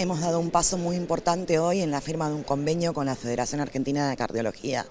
Hemos dado un paso muy importante hoy en la firma de un convenio con la Federación Argentina de Cardiología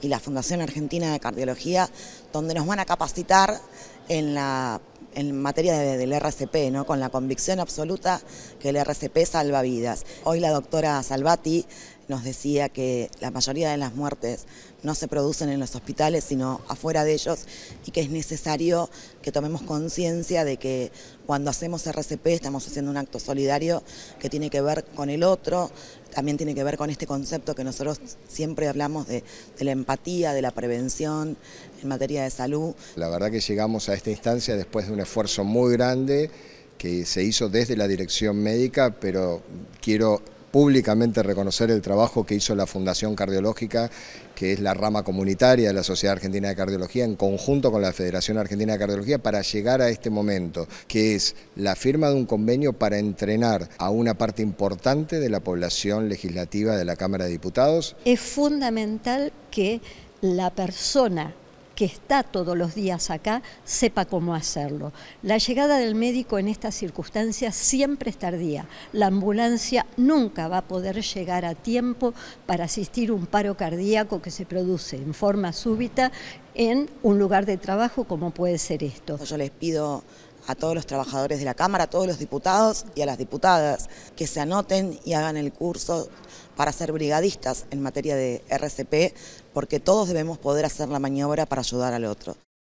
y la Fundación Argentina de Cardiología, donde nos van a capacitar en la en materia del RCP, ¿no? con la convicción absoluta que el RCP salva vidas. Hoy la doctora Salvati nos decía que la mayoría de las muertes no se producen en los hospitales, sino afuera de ellos, y que es necesario que tomemos conciencia de que cuando hacemos RCP estamos haciendo un acto solidario que tiene que ver con el otro, también tiene que ver con este concepto que nosotros siempre hablamos de, la empatía, de la prevención en materia de salud. La verdad que llegamos a esta instancia después de un esfuerzo muy grande que se hizo desde la dirección médica, pero quiero públicamente reconocer el trabajo que hizo la Fundación Cardiológica, que es la rama comunitaria de la Sociedad Argentina de Cardiología, en conjunto con la Federación Argentina de Cardiología, para llegar a este momento, que es la firma de un convenio para entrenar a una parte importante de la población legislativa de la Cámara de Diputados. Es fundamental que la persona que está todos los días acá sepa cómo hacerlo. La llegada del médico en estas circunstancias siempre es tardía. La ambulancia nunca va a poder llegar a tiempo para asistir un paro cardíaco que se produce en forma súbita en un lugar de trabajo como puede ser esto. Yo les pido a todos los trabajadores de la Cámara, a todos los diputados y a las diputadas que se anoten y hagan el curso para ser brigadistas en materia de RCP, porque todos debemos poder hacer la maniobra para ayudar al otro.